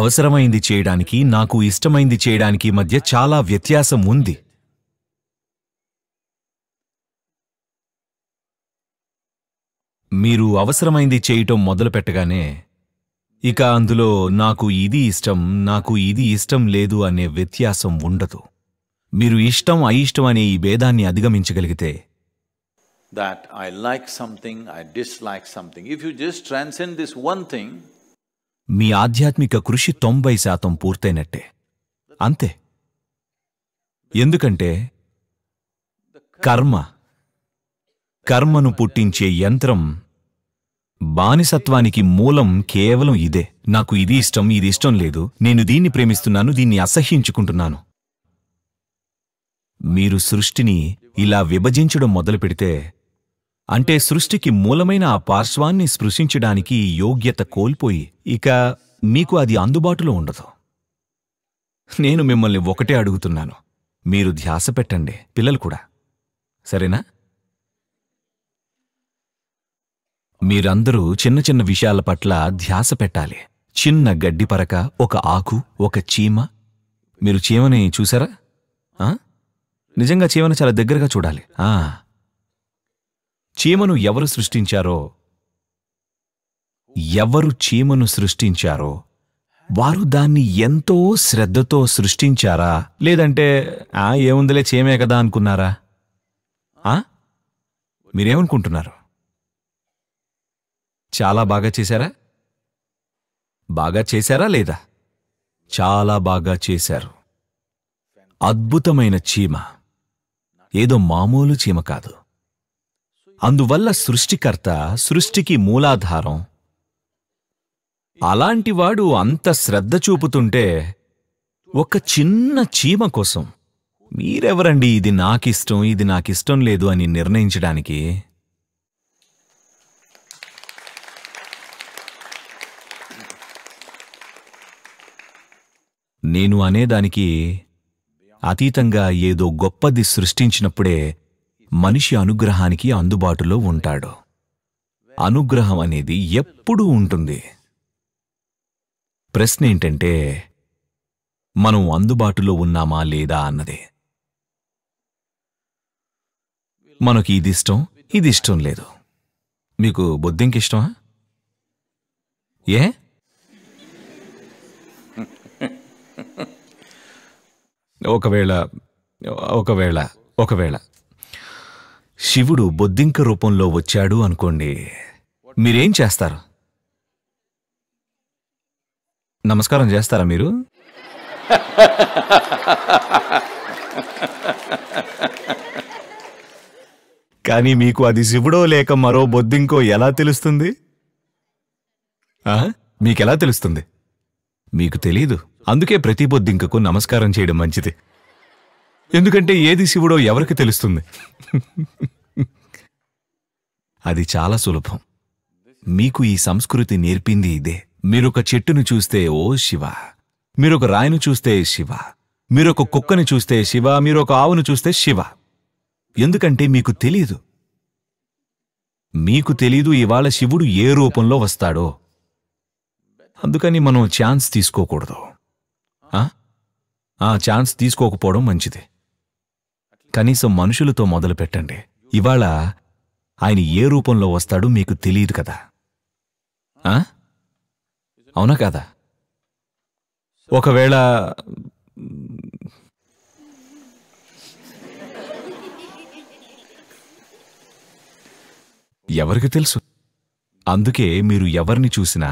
అవసరమైంది చేయడానికి నాకు ఇష్టమైంది చేయడానికి మధ్య చాలా వ్యత్యాసం ఉంది మీరు అవసరమైంది చేయటం మొదలుపెట్టగానే ఇక అందులో నాకు ఇది ఇష్టం నాకు ఇది ఇష్టం లేదు అనే వ్యత్యాసం ఉండదు మీరు ఇష్టం అయిష్టం అనే ఈ భేదాన్ని అధిగమించగలిగితే I like like I dislike something if you just transcend this one thing మీ ఆధ్యాత్మిక కృషి తొంభై శాతం పూర్తయినట్టే అంతే ఎందుకంటే కర్మ కర్మను పుట్టించే యంత్రం బానిసత్వానికి మూలం కేవలం ఇదే నాకు ఇది ఇష్టం ఇది ఇష్టం లేదు నేను దీన్ని ప్రేమిస్తున్నాను దీన్ని అసహ్యించుకుంటున్నాను మీరు సృష్టిని ఇలా విభజించడం మొదలు పెడితే అంటే సృష్టికి మూలమైన ఆ పార్శ్వాన్ని స్పృశించడానికి యోగ్యత కోల్పోయి ఇక మీకు అది అందుబాటులో ఉండదు నేను మిమ్మల్ని ఒకటే అడుగుతున్నాను మీరు ధ్యాస పెట్టండి పిల్లలు కూడా సరేనా మీరందరూ చిన్న చిన్న విషయాల పట్ల ధ్యాస పెట్టాలి చిన్న గడ్డిపరక ఒక ఆకు ఒక చీమ మీరు చీమని చూసారా నిజంగా చీమని చాలా దగ్గరగా చూడాలి చీమను ఎవరు సృష్టించారో ఎవరు చీమను సృష్టించారో వారు దాన్ని ఎంతో శ్రద్ధతో సృష్టించారా లేదంటే ఆ ఏముందిలే చీమే కదా అనుకున్నారా ఆ మీరేమనుకుంటున్నారు చాలా బాగా చేశారా బాగా చేశారా లేదా చాలా బాగా చేశారు అద్భుతమైన చీమ ఏదో మామూలు చీమ కాదు అందువల్ల సృష్టికర్త సృష్టికి మూలాధారం అలాంటివాడు అంత శ్రద్ధ చూపుతుంటే ఒక చిన్న చీమ కోసం మీరెవరండి ఇది నాకిష్టం ఇది నాకిష్టం లేదు అని నిర్ణయించడానికి నేను అనేదానికి అతీతంగా ఏదో గొప్పది సృష్టించినప్పుడే మనిషి అనుగ్రహానికి అందుబాటులో ఉంటాడు అనుగ్రహం అనేది ఎప్పుడూ ఉంటుంది ప్రశ్న ఏంటంటే మనం అందుబాటులో ఉన్నామా లేదా అన్నది మనకి ఇది ఇష్టం ఇది ఇష్టం లేదు మీకు బొద్దింకి ఇష్టమా ఏ ఒకవేళ ఒకవేళ ఒకవేళ శివుడు బొద్దింక రూపంలో వచ్చాడు అనుకోండి మీరేం చేస్తారు నమస్కారం చేస్తారా మీరు కానీ మీకు అది శివుడో లేక మరో బొద్దింకో ఎలా తెలుస్తుంది మీకెలా తెలుస్తుంది మీకు తెలీదు అందుకే ప్రతి బొద్దింకకు నమస్కారం చేయడం మంచిది ఎందుకంటే ఏది శివుడో ఎవరికి తెలుస్తుంది అది చాలా సులభం మీకు ఈ సంస్కృతి నేర్పింది ఇదే మీరొక చెట్టును చూస్తే ఓ శివ మీరొక రాయిను చూస్తే శివ మీరొక కుక్కను చూస్తే శివ మీరొక ఆవును చూస్తే శివ ఎందుకంటే మీకు తెలీదు మీకు తెలీదు ఇవాళ శివుడు ఏ రూపంలో వస్తాడో అందుకని మనం ఛాన్స్ తీసుకోకూడదు ఆ ఛాన్స్ తీసుకోకపోవడం మంచిది కనీసం మనుషులతో మొదలు పెట్టండి ఇవాళ ఆయన ఏ రూపంలో వస్తాడో మీకు తెలియదు కదా అవునా కాదా ఒకవేళ ఎవరికి తెలుసు అందుకే మీరు ఎవరిని చూసినా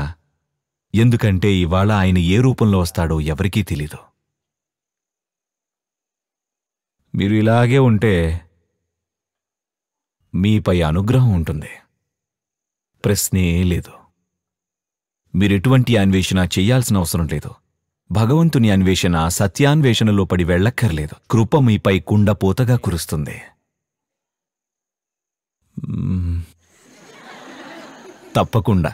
ఎందుకంటే ఇవాళ ఆయన ఏ రూపంలో వస్తాడో ఎవరికీ తెలీదు మీరు ఇలాగే ఉంటే మీపై అనుగ్రహం ఉంటుంది ప్రశ్నే లేదు మీరెటువంటి అన్వేషణ చెయ్యాల్సిన అవసరం లేదు భగవంతుని అన్వేషణ సత్యాన్వేషణలో పడి వెళ్ళక్కర్లేదు కృప మీపై కుండపోతగా కురుస్తుంది తప్పకుండా